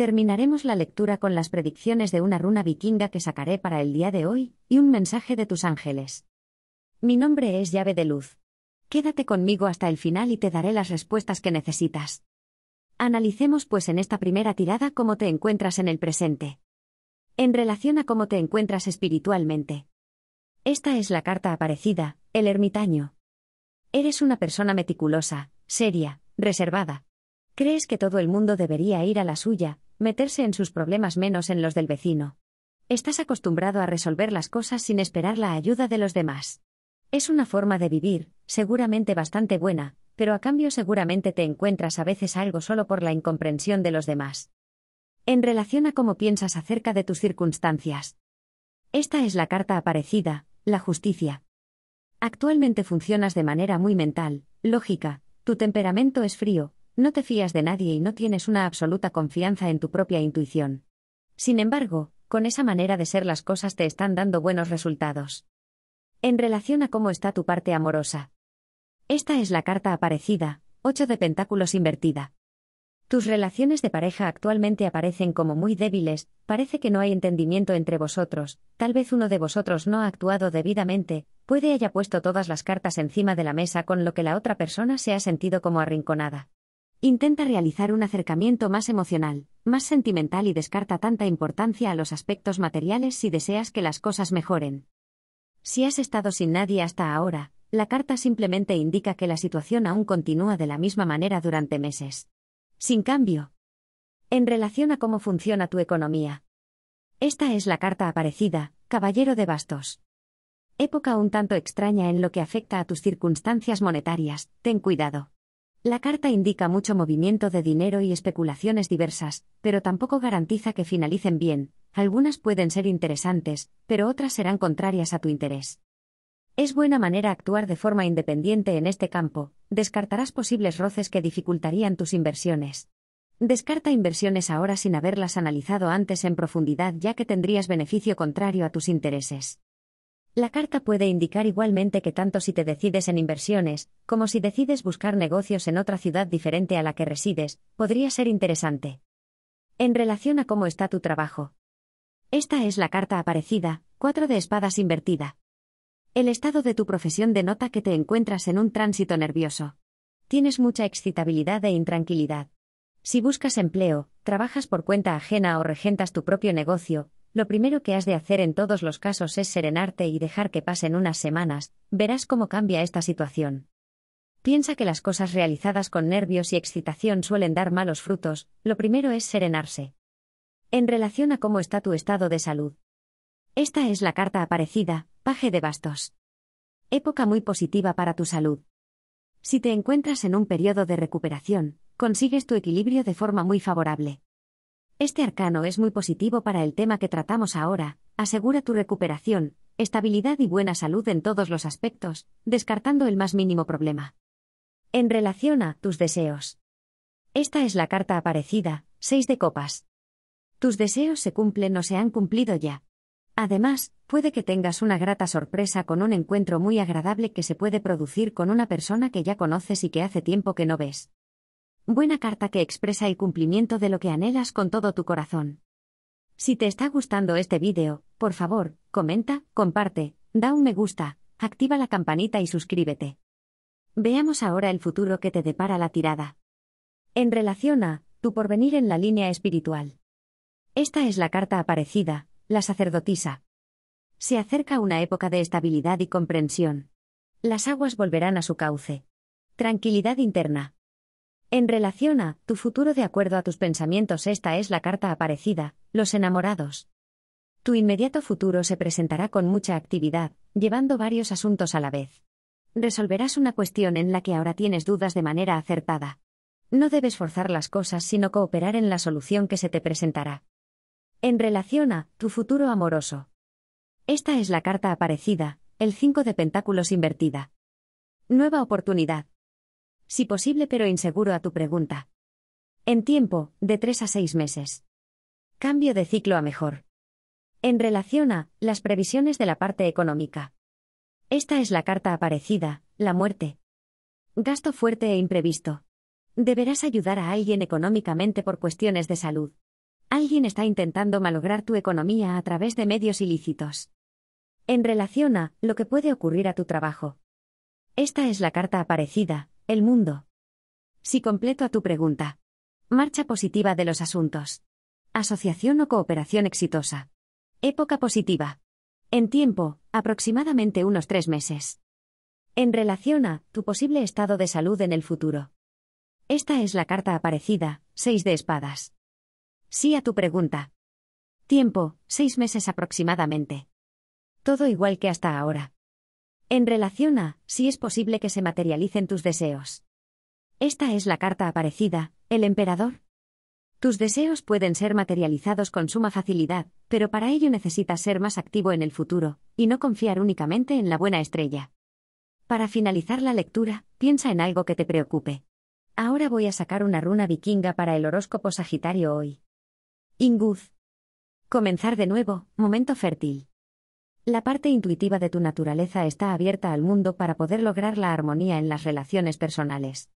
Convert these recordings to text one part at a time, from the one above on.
Terminaremos la lectura con las predicciones de una runa vikinga que sacaré para el día de hoy, y un mensaje de tus ángeles. Mi nombre es llave de luz. Quédate conmigo hasta el final y te daré las respuestas que necesitas. Analicemos pues en esta primera tirada cómo te encuentras en el presente. En relación a cómo te encuentras espiritualmente. Esta es la carta aparecida, el ermitaño. Eres una persona meticulosa, seria, reservada. Crees que todo el mundo debería ir a la suya, meterse en sus problemas menos en los del vecino. Estás acostumbrado a resolver las cosas sin esperar la ayuda de los demás. Es una forma de vivir, seguramente bastante buena, pero a cambio seguramente te encuentras a veces algo solo por la incomprensión de los demás. En relación a cómo piensas acerca de tus circunstancias. Esta es la carta aparecida, la justicia. Actualmente funcionas de manera muy mental, lógica, tu temperamento es frío, no te fías de nadie y no tienes una absoluta confianza en tu propia intuición. Sin embargo, con esa manera de ser las cosas te están dando buenos resultados. En relación a cómo está tu parte amorosa. Esta es la carta aparecida, 8 de pentáculos invertida. Tus relaciones de pareja actualmente aparecen como muy débiles, parece que no hay entendimiento entre vosotros, tal vez uno de vosotros no ha actuado debidamente, puede haya puesto todas las cartas encima de la mesa con lo que la otra persona se ha sentido como arrinconada intenta realizar un acercamiento más emocional, más sentimental y descarta tanta importancia a los aspectos materiales si deseas que las cosas mejoren. Si has estado sin nadie hasta ahora, la carta simplemente indica que la situación aún continúa de la misma manera durante meses. Sin cambio. En relación a cómo funciona tu economía. Esta es la carta aparecida, Caballero de Bastos. Época un tanto extraña en lo que afecta a tus circunstancias monetarias, ten cuidado. La carta indica mucho movimiento de dinero y especulaciones diversas, pero tampoco garantiza que finalicen bien, algunas pueden ser interesantes, pero otras serán contrarias a tu interés. Es buena manera actuar de forma independiente en este campo, descartarás posibles roces que dificultarían tus inversiones. Descarta inversiones ahora sin haberlas analizado antes en profundidad ya que tendrías beneficio contrario a tus intereses. La carta puede indicar igualmente que tanto si te decides en inversiones, como si decides buscar negocios en otra ciudad diferente a la que resides, podría ser interesante. En relación a cómo está tu trabajo. Esta es la carta aparecida, 4 de espadas invertida. El estado de tu profesión denota que te encuentras en un tránsito nervioso. Tienes mucha excitabilidad e intranquilidad. Si buscas empleo, trabajas por cuenta ajena o regentas tu propio negocio, lo primero que has de hacer en todos los casos es serenarte y dejar que pasen unas semanas, verás cómo cambia esta situación. Piensa que las cosas realizadas con nervios y excitación suelen dar malos frutos, lo primero es serenarse. En relación a cómo está tu estado de salud. Esta es la carta aparecida, paje de bastos. Época muy positiva para tu salud. Si te encuentras en un periodo de recuperación, consigues tu equilibrio de forma muy favorable. Este arcano es muy positivo para el tema que tratamos ahora, asegura tu recuperación, estabilidad y buena salud en todos los aspectos, descartando el más mínimo problema. En relación a tus deseos. Esta es la carta aparecida, 6 de copas. Tus deseos se cumplen o se han cumplido ya. Además, puede que tengas una grata sorpresa con un encuentro muy agradable que se puede producir con una persona que ya conoces y que hace tiempo que no ves. Buena carta que expresa el cumplimiento de lo que anhelas con todo tu corazón. Si te está gustando este vídeo, por favor, comenta, comparte, da un me gusta, activa la campanita y suscríbete. Veamos ahora el futuro que te depara la tirada. En relación a, tu porvenir en la línea espiritual. Esta es la carta aparecida, la sacerdotisa. Se acerca una época de estabilidad y comprensión. Las aguas volverán a su cauce. Tranquilidad interna. En relación a tu futuro de acuerdo a tus pensamientos, esta es la carta aparecida, los enamorados. Tu inmediato futuro se presentará con mucha actividad, llevando varios asuntos a la vez. Resolverás una cuestión en la que ahora tienes dudas de manera acertada. No debes forzar las cosas, sino cooperar en la solución que se te presentará. En relación a tu futuro amoroso. Esta es la carta aparecida, el 5 de Pentáculos invertida. Nueva oportunidad si posible pero inseguro a tu pregunta. En tiempo, de 3 a 6 meses. Cambio de ciclo a mejor. En relación a las previsiones de la parte económica. Esta es la carta aparecida, la muerte. Gasto fuerte e imprevisto. Deberás ayudar a alguien económicamente por cuestiones de salud. Alguien está intentando malograr tu economía a través de medios ilícitos. En relación a lo que puede ocurrir a tu trabajo. Esta es la carta aparecida, el mundo. Si completo a tu pregunta. Marcha positiva de los asuntos. Asociación o cooperación exitosa. Época positiva. En tiempo, aproximadamente unos tres meses. En relación a tu posible estado de salud en el futuro. Esta es la carta aparecida, seis de espadas. Sí a tu pregunta. Tiempo, seis meses aproximadamente. Todo igual que hasta ahora. En relación a, si es posible que se materialicen tus deseos. Esta es la carta aparecida, el emperador. Tus deseos pueden ser materializados con suma facilidad, pero para ello necesitas ser más activo en el futuro, y no confiar únicamente en la buena estrella. Para finalizar la lectura, piensa en algo que te preocupe. Ahora voy a sacar una runa vikinga para el horóscopo Sagitario hoy. Inguz. Comenzar de nuevo, momento fértil. La parte intuitiva de tu naturaleza está abierta al mundo para poder lograr la armonía en las relaciones personales.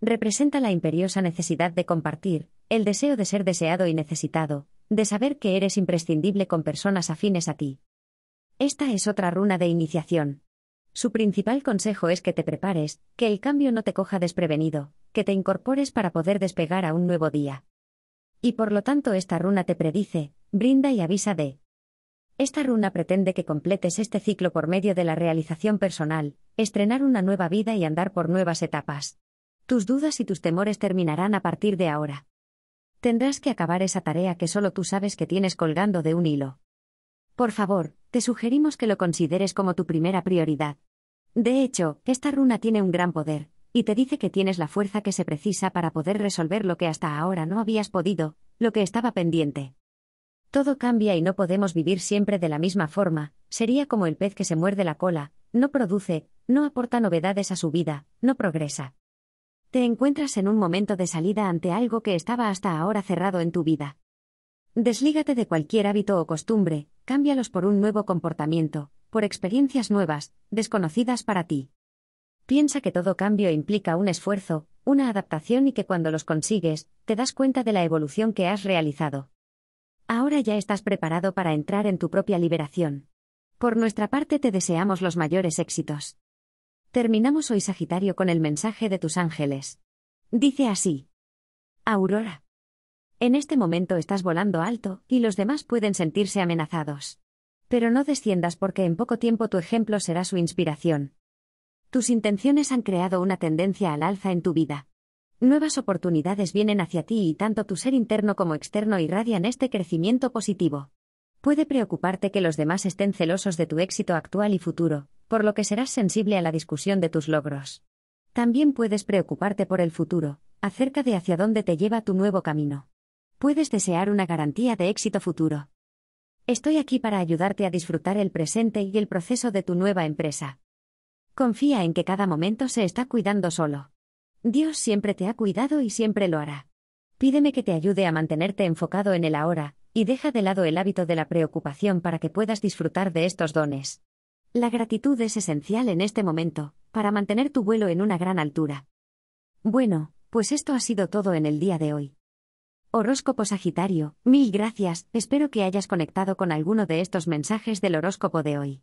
Representa la imperiosa necesidad de compartir, el deseo de ser deseado y necesitado, de saber que eres imprescindible con personas afines a ti. Esta es otra runa de iniciación. Su principal consejo es que te prepares, que el cambio no te coja desprevenido, que te incorpores para poder despegar a un nuevo día. Y por lo tanto esta runa te predice, brinda y avisa de esta runa pretende que completes este ciclo por medio de la realización personal, estrenar una nueva vida y andar por nuevas etapas. Tus dudas y tus temores terminarán a partir de ahora. Tendrás que acabar esa tarea que solo tú sabes que tienes colgando de un hilo. Por favor, te sugerimos que lo consideres como tu primera prioridad. De hecho, esta runa tiene un gran poder, y te dice que tienes la fuerza que se precisa para poder resolver lo que hasta ahora no habías podido, lo que estaba pendiente. Todo cambia y no podemos vivir siempre de la misma forma, sería como el pez que se muerde la cola, no produce, no aporta novedades a su vida, no progresa. Te encuentras en un momento de salida ante algo que estaba hasta ahora cerrado en tu vida. Deslígate de cualquier hábito o costumbre, cámbialos por un nuevo comportamiento, por experiencias nuevas, desconocidas para ti. Piensa que todo cambio implica un esfuerzo, una adaptación y que cuando los consigues, te das cuenta de la evolución que has realizado. Ahora ya estás preparado para entrar en tu propia liberación. Por nuestra parte te deseamos los mayores éxitos. Terminamos hoy Sagitario con el mensaje de tus ángeles. Dice así. Aurora. En este momento estás volando alto, y los demás pueden sentirse amenazados. Pero no desciendas porque en poco tiempo tu ejemplo será su inspiración. Tus intenciones han creado una tendencia al alza en tu vida. Nuevas oportunidades vienen hacia ti y tanto tu ser interno como externo irradian este crecimiento positivo. Puede preocuparte que los demás estén celosos de tu éxito actual y futuro, por lo que serás sensible a la discusión de tus logros. También puedes preocuparte por el futuro, acerca de hacia dónde te lleva tu nuevo camino. Puedes desear una garantía de éxito futuro. Estoy aquí para ayudarte a disfrutar el presente y el proceso de tu nueva empresa. Confía en que cada momento se está cuidando solo. Dios siempre te ha cuidado y siempre lo hará. Pídeme que te ayude a mantenerte enfocado en el ahora, y deja de lado el hábito de la preocupación para que puedas disfrutar de estos dones. La gratitud es esencial en este momento, para mantener tu vuelo en una gran altura. Bueno, pues esto ha sido todo en el día de hoy. Horóscopo Sagitario, mil gracias, espero que hayas conectado con alguno de estos mensajes del horóscopo de hoy.